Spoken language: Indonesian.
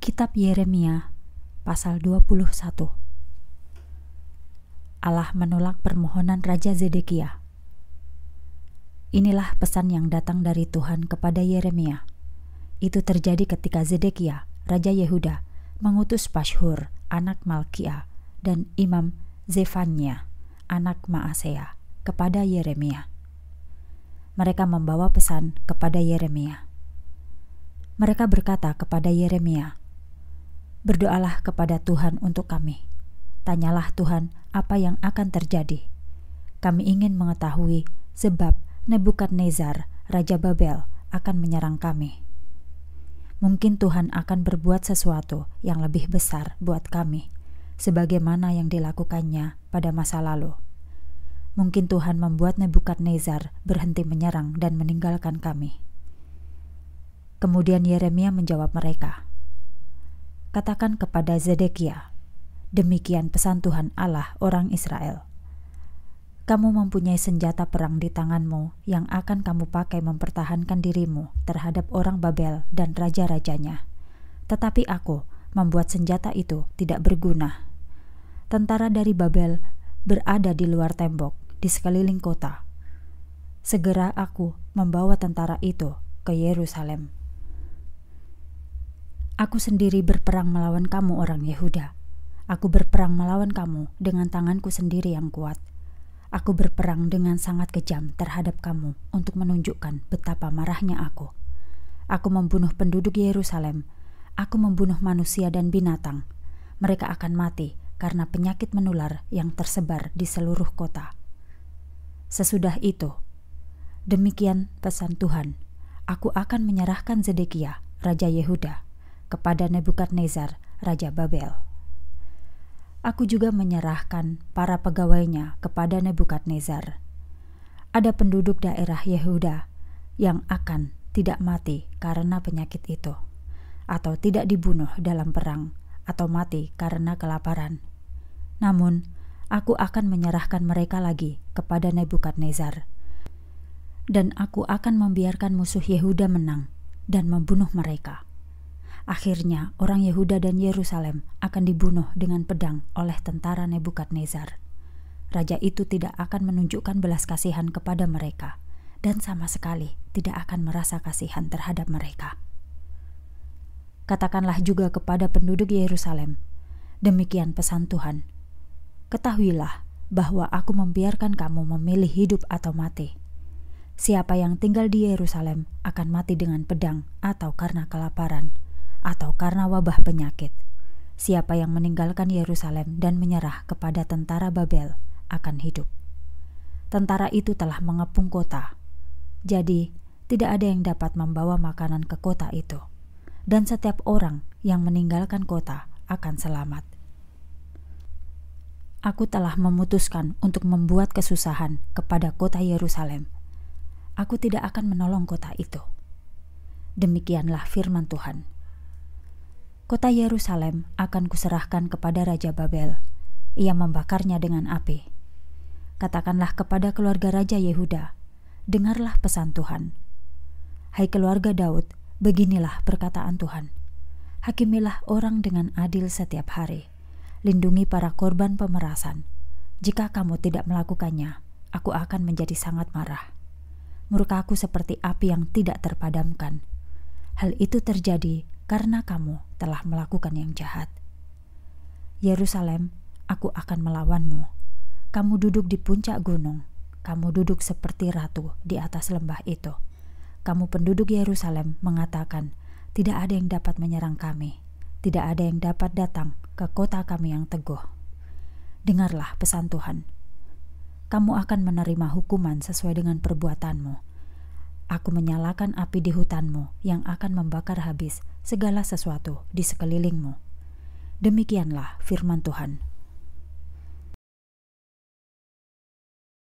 Kitab Yeremia pasal 21 Allah menolak permohonan Raja Zedekia Inilah pesan yang datang dari Tuhan kepada Yeremia Itu terjadi ketika Zedekia, Raja Yehuda mengutus Pashur, anak Malkia dan Imam Zefania, anak Maasea kepada Yeremia Mereka membawa pesan kepada Yeremia Mereka berkata kepada Yeremia, Berdoalah kepada Tuhan untuk kami. Tanyalah Tuhan apa yang akan terjadi. Kami ingin mengetahui sebab Nebukadnezar, Raja Babel, akan menyerang kami. Mungkin Tuhan akan berbuat sesuatu yang lebih besar buat kami, sebagaimana yang dilakukannya pada masa lalu. Mungkin Tuhan membuat Nebukadnezar berhenti menyerang dan meninggalkan kami. Kemudian Yeremia menjawab mereka, katakan kepada Zedekia, demikian pesan Tuhan Allah orang Israel. Kamu mempunyai senjata perang di tanganmu yang akan kamu pakai mempertahankan dirimu terhadap orang Babel dan raja-rajanya. Tetapi aku membuat senjata itu tidak berguna. Tentara dari Babel berada di luar tembok di sekeliling kota. Segera aku membawa tentara itu ke Yerusalem. Aku sendiri berperang melawan kamu, orang Yehuda. Aku berperang melawan kamu dengan tanganku sendiri yang kuat. Aku berperang dengan sangat kejam terhadap kamu untuk menunjukkan betapa marahnya aku. Aku membunuh penduduk Yerusalem. Aku membunuh manusia dan binatang. Mereka akan mati karena penyakit menular yang tersebar di seluruh kota. Sesudah itu, demikian pesan Tuhan: "Aku akan menyerahkan Zedekia, Raja Yehuda, kepada Nebukadnezar, raja Babel. Aku juga menyerahkan para pegawainya kepada Nebukadnezar. Ada penduduk daerah Yehuda yang akan tidak mati karena penyakit itu, atau tidak dibunuh dalam perang, atau mati karena kelaparan. Namun, aku akan menyerahkan mereka lagi kepada Nebukadnezar, dan aku akan membiarkan musuh Yehuda menang dan membunuh mereka. Akhirnya, orang Yehuda dan Yerusalem akan dibunuh dengan pedang oleh tentara Nebukadnezar. Raja itu tidak akan menunjukkan belas kasihan kepada mereka dan sama sekali tidak akan merasa kasihan terhadap mereka. Katakanlah juga kepada penduduk Yerusalem, demikian pesan Tuhan. Ketahuilah bahwa aku membiarkan kamu memilih hidup atau mati. Siapa yang tinggal di Yerusalem akan mati dengan pedang atau karena kelaparan atau karena wabah penyakit. Siapa yang meninggalkan Yerusalem dan menyerah kepada tentara Babel akan hidup. Tentara itu telah mengepung kota, jadi tidak ada yang dapat membawa makanan ke kota itu, dan setiap orang yang meninggalkan kota akan selamat. Aku telah memutuskan untuk membuat kesusahan kepada kota Yerusalem. Aku tidak akan menolong kota itu. Demikianlah firman Tuhan. Kota Yerusalem akan kuserahkan kepada Raja Babel. Ia membakarnya dengan api. Katakanlah kepada keluarga Raja Yehuda, dengarlah pesan Tuhan. Hai keluarga Daud, beginilah perkataan Tuhan. Hakimilah orang dengan adil setiap hari. Lindungi para korban pemerasan. Jika kamu tidak melakukannya, aku akan menjadi sangat marah. Murkaku seperti api yang tidak terpadamkan. Hal itu terjadi karena kamu telah melakukan yang jahat. Yerusalem, aku akan melawanmu. Kamu duduk di puncak gunung, kamu duduk seperti ratu di atas lembah itu. Kamu penduduk Yerusalem mengatakan, "Tidak ada yang dapat menyerang kami, tidak ada yang dapat datang ke kota kami yang teguh." Dengarlah pesan Tuhan. Kamu akan menerima hukuman sesuai dengan perbuatanmu Aku menyalakan api di hutanmu yang akan membakar habis segala sesuatu di sekelilingmu. Demikianlah firman Tuhan.